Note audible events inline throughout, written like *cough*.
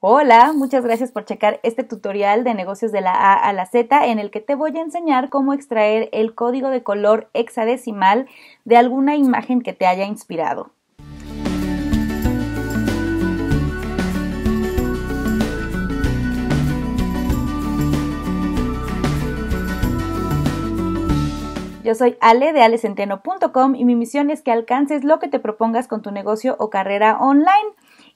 Hola, muchas gracias por checar este tutorial de negocios de la A a la Z en el que te voy a enseñar cómo extraer el código de color hexadecimal de alguna imagen que te haya inspirado. Yo soy Ale de alecenteno.com y mi misión es que alcances lo que te propongas con tu negocio o carrera online.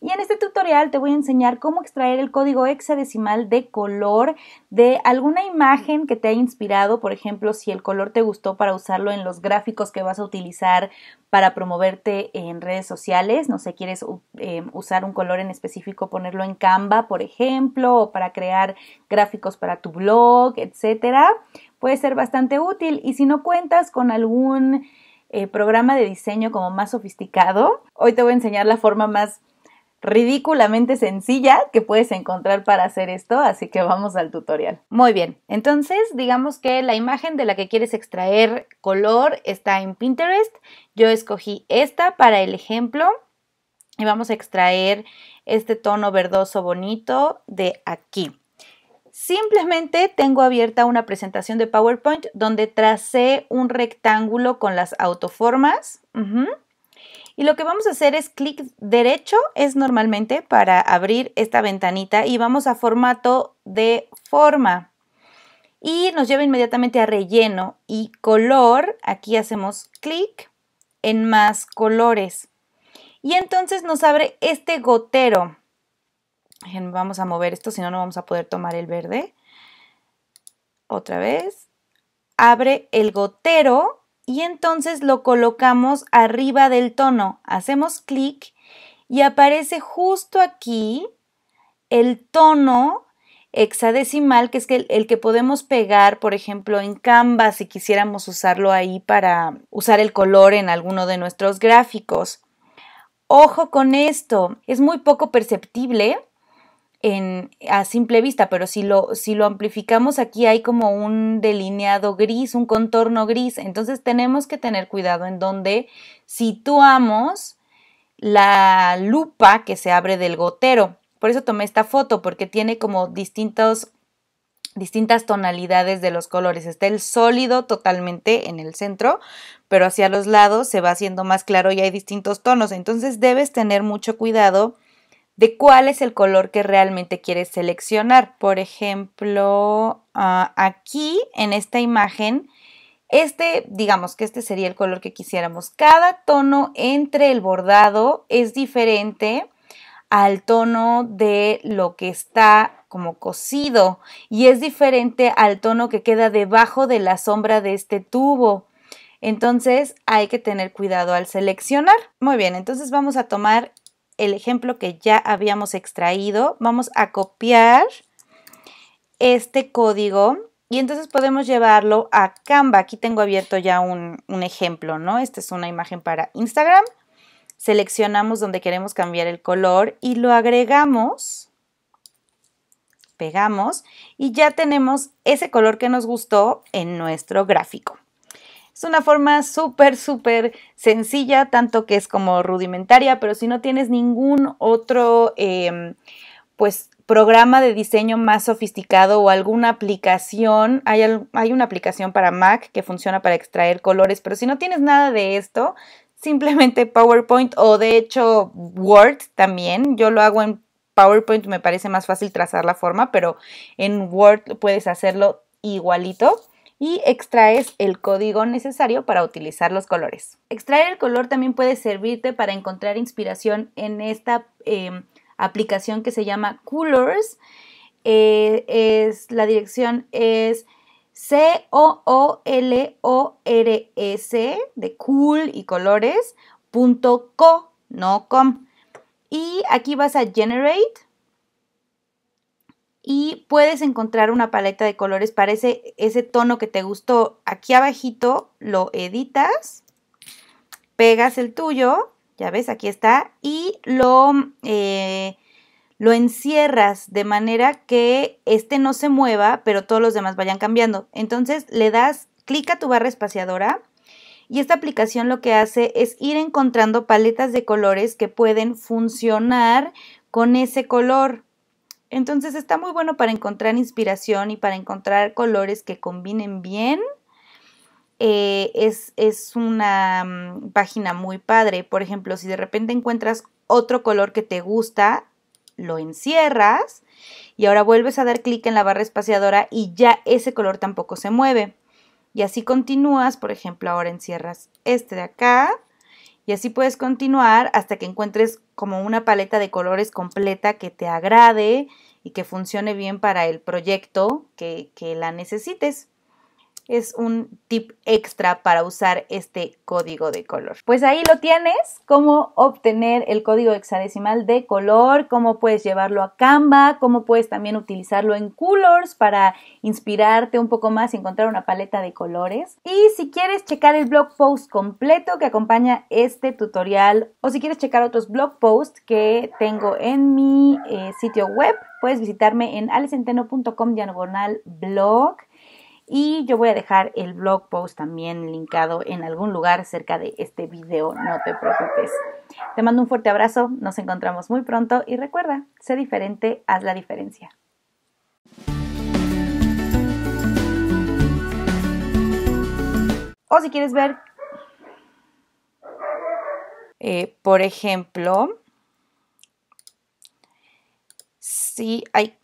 Y en este tutorial te voy a enseñar cómo extraer el código hexadecimal de color de alguna imagen que te ha inspirado, por ejemplo, si el color te gustó para usarlo en los gráficos que vas a utilizar para promoverte en redes sociales, no sé, quieres uh, em, usar un color en específico, ponerlo en Canva, por ejemplo, o para crear gráficos para tu blog, etcétera, puede ser bastante útil. Y si no cuentas con algún eh, programa de diseño como más sofisticado, hoy te voy a enseñar la forma más ridículamente sencilla que puedes encontrar para hacer esto, así que vamos al tutorial. Muy bien, entonces digamos que la imagen de la que quieres extraer color está en Pinterest. Yo escogí esta para el ejemplo y vamos a extraer este tono verdoso bonito de aquí. Simplemente tengo abierta una presentación de PowerPoint donde tracé un rectángulo con las autoformas. Y lo que vamos a hacer es clic derecho, es normalmente para abrir esta ventanita y vamos a formato de forma. Y nos lleva inmediatamente a relleno y color. Aquí hacemos clic en más colores. Y entonces nos abre este gotero. Vamos a mover esto, si no, no vamos a poder tomar el verde. Otra vez. Abre el gotero y entonces lo colocamos arriba del tono. Hacemos clic y aparece justo aquí el tono hexadecimal, que es el, que podemos pegar, por ejemplo, en Canva, si quisiéramos usarlo ahí para usar el color en alguno de nuestros gráficos. Ojo con esto, es muy poco perceptible, a simple vista, pero si lo, si lo amplificamos aquí hay como un delineado gris, un contorno gris, entonces tenemos que tener cuidado en donde situamos la lupa que se abre del gotero. Por eso tomé esta foto, porque tiene como distintos, distintas tonalidades de los colores. Está el sólido totalmente en el centro, pero hacia los lados se va haciendo más claro y hay distintos tonos. Entonces debes tener mucho cuidado de cuál es el color que realmente quieres seleccionar. Por ejemplo, ah, aquí en esta imagen, este, digamos que este sería el color que quisiéramos. Cada tono entre el bordado es diferente al tono de lo que está como cosido y es diferente al tono que queda debajo de la sombra de este tubo. Entonces hay que tener cuidado al seleccionar. Muy bien, entonces vamos a tomar el ejemplo que ya habíamos extraído, vamos a copiar este código y entonces podemos llevarlo a Canva. Aquí tengo abierto ya un, un ejemplo, ¿no? Esta es una imagen para Instagram. Seleccionamos donde queremos cambiar el color y lo agregamos pegamos y ya tenemos ese color que nos gustó en nuestro gráfico. Es una forma súper, súper sencilla, tanto que es como rudimentaria, pero si no tienes ningún otro, em, pues programa de diseño más sofisticado o alguna aplicación. Hay, hay, una aplicación para Mac que funciona para extraer colores, pero si no tienes nada de esto, simplemente *laughs* PowerPoint o de hecho Word también. Yo lo hago en PowerPoint, me parece más fácil trazar la forma, pero en Word puedes hacerlo igualito y extraes el código necesario para utilizar los colores. Extraer el color también puede servirte para encontrar inspiración en esta em, aplicación que se llama Coolers. Eh, es, la dirección es C-O-O-L-O-R-S e de cool y colores, Y aquí vas a generate y puedes encontrar una paleta de colores para ese, tono que te gustó. Aquí abajito lo editas, pegas el tuyo, ya ves, aquí está, y lo, mm, eh, lo encierras de manera que este no se mueva, pero todos los demás vayan cambiando. Entonces le das clic a tu barra espaciadora y esta aplicación lo que hace es ir encontrando paletas de colores que pueden funcionar con ese color. Entonces está muy bueno para encontrar inspiración y para encontrar colores que combinen bien. Eh, es, es, una mm, página muy padre. Por ejemplo, si de repente encuentras otro color que te gusta, lo encierras y ahora vuelves a dar clic en la barra espaciadora y ya ese color tampoco se mueve. Y así continúas, por ejemplo, ahora encierras este de acá y así puedes continuar hasta que encuentres como una paleta de colores completa que te agrade y que funcione bien para el proyecto que, que la necesites es un tip extra para usar este código de color. Pues ahí lo tienes, cómo obtener el código hexadecimal de color, cómo puedes llevarlo a Canva, cómo puedes también utilizarlo en Colors para inspirarte un poco más y encontrar una paleta de colores. Y si quieres checar el blog post completo que acompaña este tutorial o si quieres checar otros blog posts que tengo en mi eh, sitio web, puedes visitarme en alicenteno.com blog. Y yo voy a dejar el blog post también linkado en algún lugar cerca de este video, no te preocupes. Te mando un fuerte abrazo, nos encontramos muy pronto y recuerda, sé diferente, haz la diferencia. O si quieres ver, eh, por ejemplo, si hay